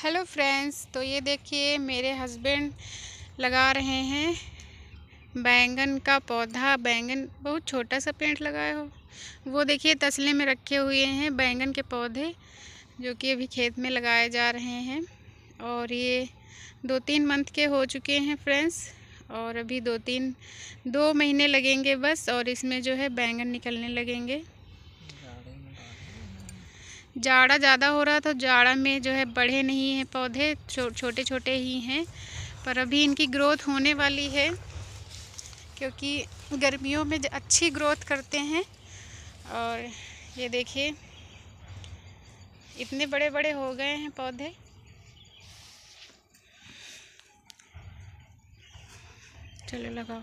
hello friends तो ये देखिए मेरे हस्बैंड लगा रहे हैं बैंगन का पौधा बैंगन बहुत छोटा सा पेड़ लगाया हो वो देखिए तसले में रखे हुए हैं बैंगन के पौधे जो कि अभी खेत में लगाए जा रहे हैं और ये दो तीन मंथ के हो चुके हैं फ्रेंड्स और अभी दो तीन दो महीने लगेंगे बस और इसमें जो है बैंगन निकलने लगेंगे जाड़ा ज़्यादा हो रहा था जाड़ा में जो है बढ़े नहीं हैं पौधे छो, छोटे छोटे ही हैं पर अभी इनकी ग्रोथ होने वाली है क्योंकि गर्मियों में अच्छी ग्रोथ करते हैं और ये देखिए इतने बड़े बड़े हो गए हैं पौधे चलो लगाओ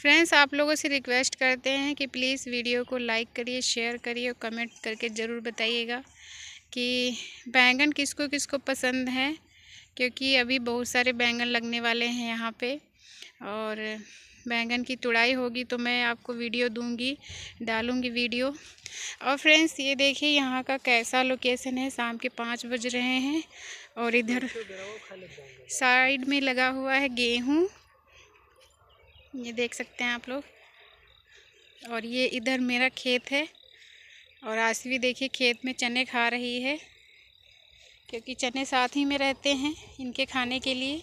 फ्रेंड्स आप लोगों से रिक्वेस्ट करते हैं कि प्लीज़ वीडियो को लाइक करिए शेयर करिए और कमेंट करके ज़रूर बताइएगा कि बैंगन किसको किसको पसंद है क्योंकि अभी बहुत सारे बैंगन लगने वाले हैं यहाँ पे और बैंगन की तुड़ाई होगी तो मैं आपको वीडियो दूंगी डालूंगी वीडियो और फ्रेंड्स ये देखिए यहाँ का कैसा लोकेशन है शाम के पाँच बज रहे हैं और इधर साइड में लगा हुआ है गेहूँ ये देख सकते हैं आप लोग और ये इधर मेरा खेत है और आज भी देखिए खेत में चने खा रही है क्योंकि चने साथ ही में रहते हैं इनके खाने के लिए